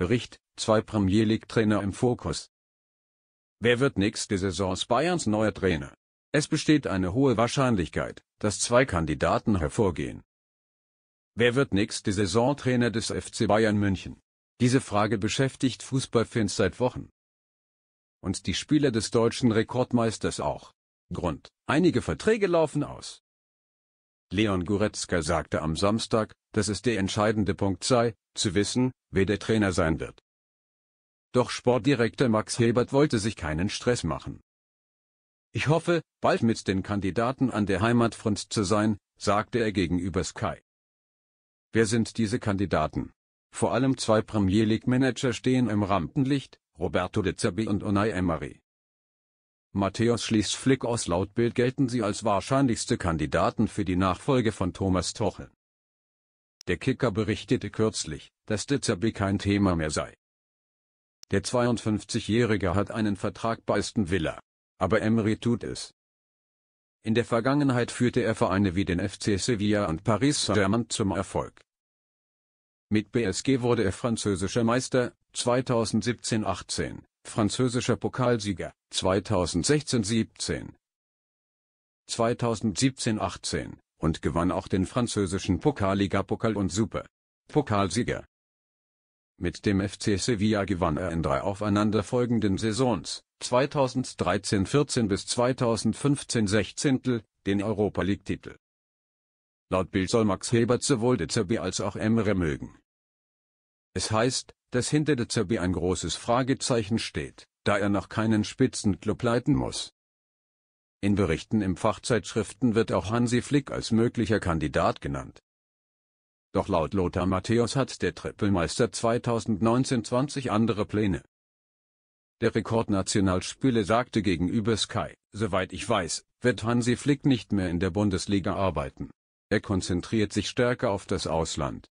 Bericht, zwei Premier League-Trainer im Fokus. Wer wird nächste Saison Bayerns neuer Trainer? Es besteht eine hohe Wahrscheinlichkeit, dass zwei Kandidaten hervorgehen. Wer wird nächste Saison Trainer des FC Bayern München? Diese Frage beschäftigt Fußballfans seit Wochen. Und die Spieler des deutschen Rekordmeisters auch. Grund, einige Verträge laufen aus. Leon Goretzka sagte am Samstag, dass es der entscheidende Punkt sei, zu wissen, wer der Trainer sein wird. Doch Sportdirektor Max Hebert wollte sich keinen Stress machen. Ich hoffe, bald mit den Kandidaten an der Heimatfront zu sein, sagte er gegenüber Sky. Wer sind diese Kandidaten? Vor allem zwei Premier League Manager stehen im Rampenlicht, Roberto De Zerbi und Unai Emery. Matthäus schließt Flick aus Lautbild gelten sie als wahrscheinlichste Kandidaten für die Nachfolge von Thomas Tuchel. Der Kicker berichtete kürzlich, dass Ditzerby kein Thema mehr sei. Der 52-Jährige hat einen Vertrag bei Aston Villa. Aber Emery tut es. In der Vergangenheit führte er Vereine wie den FC Sevilla und Paris Saint-Germain zum Erfolg. Mit BSG wurde er französischer Meister 2017-18 französischer Pokalsieger 2016-17, 2017-18 und gewann auch den französischen Pokalliga-Pokal und Super Pokalsieger. Mit dem FC Sevilla gewann er in drei aufeinanderfolgenden Saisons 2013-14 bis 2015-16 den Europa League-Titel. Laut Bild soll Max Hebert sowohl Dezerbi als auch Emre mögen. Es heißt, dass hinter der Zerbi ein großes Fragezeichen steht, da er noch keinen Spitzenklub leiten muss. In Berichten im Fachzeitschriften wird auch Hansi Flick als möglicher Kandidat genannt. Doch laut Lothar Matthäus hat der Trippelmeister 2019-20 andere Pläne. Der Rekordnationalspieler sagte gegenüber Sky, soweit ich weiß, wird Hansi Flick nicht mehr in der Bundesliga arbeiten. Er konzentriert sich stärker auf das Ausland.